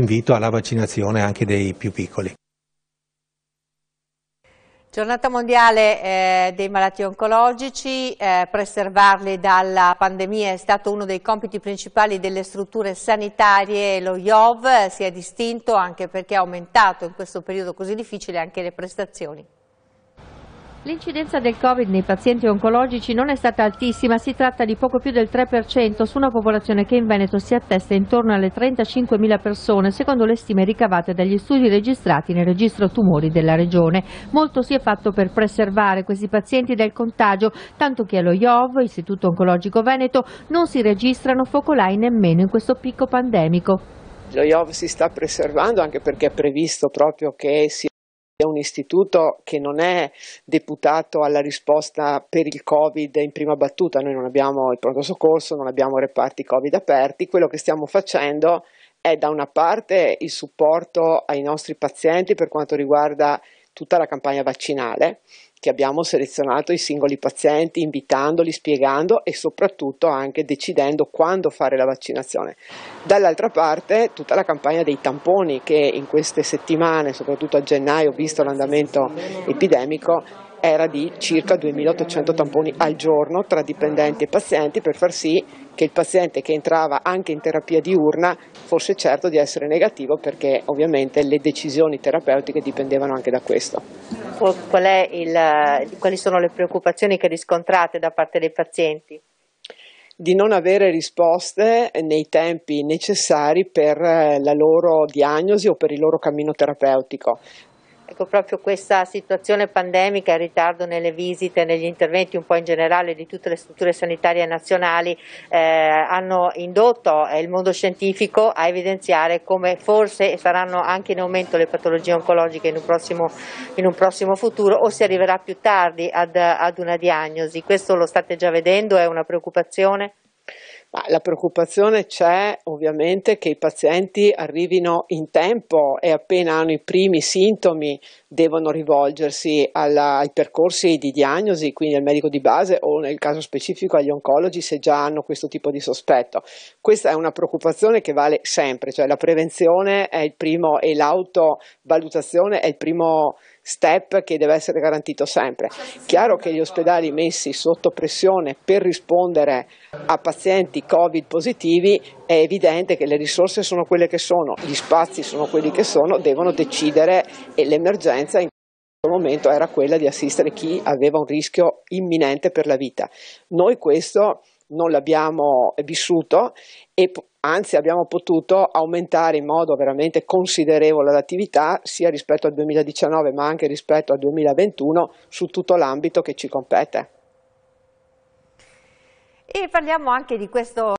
invito alla vaccinazione anche dei più piccoli. Giornata mondiale eh, dei malati oncologici, eh, preservarli dalla pandemia è stato uno dei compiti principali delle strutture sanitarie, lo IOV eh, si è distinto anche perché ha aumentato in questo periodo così difficile anche le prestazioni. L'incidenza del Covid nei pazienti oncologici non è stata altissima, si tratta di poco più del 3% su una popolazione che in Veneto si attesta intorno alle 35.000 persone, secondo le stime ricavate dagli studi registrati nel registro tumori della Regione. Molto si è fatto per preservare questi pazienti dal contagio, tanto che allo IOV, Istituto Oncologico Veneto, non si registrano focolai nemmeno in questo picco pandemico. Lo IOV si sta preservando anche perché è previsto proprio che si è un istituto che non è deputato alla risposta per il Covid in prima battuta, noi non abbiamo il pronto soccorso, non abbiamo reparti Covid aperti, quello che stiamo facendo è da una parte il supporto ai nostri pazienti per quanto riguarda tutta la campagna vaccinale che abbiamo selezionato i singoli pazienti, invitandoli, spiegando e soprattutto anche decidendo quando fare la vaccinazione. Dall'altra parte tutta la campagna dei tamponi che in queste settimane, soprattutto a gennaio, visto l'andamento epidemico, era di circa 2.800 tamponi al giorno tra dipendenti e pazienti per far sì che il paziente che entrava anche in terapia diurna fosse certo di essere negativo perché ovviamente le decisioni terapeutiche dipendevano anche da questo il, quali sono le preoccupazioni che riscontrate da parte dei pazienti? di non avere risposte nei tempi necessari per la loro diagnosi o per il loro cammino terapeutico. Ecco, proprio questa situazione pandemica, il ritardo nelle visite, negli interventi un po' in generale di tutte le strutture sanitarie nazionali eh, hanno indotto eh, il mondo scientifico a evidenziare come forse saranno anche in aumento le patologie oncologiche in un prossimo, in un prossimo futuro o si arriverà più tardi ad, ad una diagnosi. Questo lo state già vedendo, è una preoccupazione? Ma la preoccupazione c'è ovviamente che i pazienti arrivino in tempo e appena hanno i primi sintomi devono rivolgersi alla, ai percorsi di diagnosi, quindi al medico di base o nel caso specifico agli oncologi se già hanno questo tipo di sospetto. Questa è una preoccupazione che vale sempre, cioè la prevenzione è il primo e l'autovalutazione è il primo step che deve essere garantito sempre. Chiaro che gli ospedali messi sotto pressione per rispondere a pazienti Covid positivi è evidente che le risorse sono quelle che sono, gli spazi sono quelli che sono, devono decidere e l'emergenza in questo momento era quella di assistere chi aveva un rischio imminente per la vita. Noi questo non l'abbiamo vissuto e anzi abbiamo potuto aumentare in modo veramente considerevole l'attività sia rispetto al 2019 ma anche rispetto al 2021 su tutto l'ambito che ci compete. E parliamo anche di questo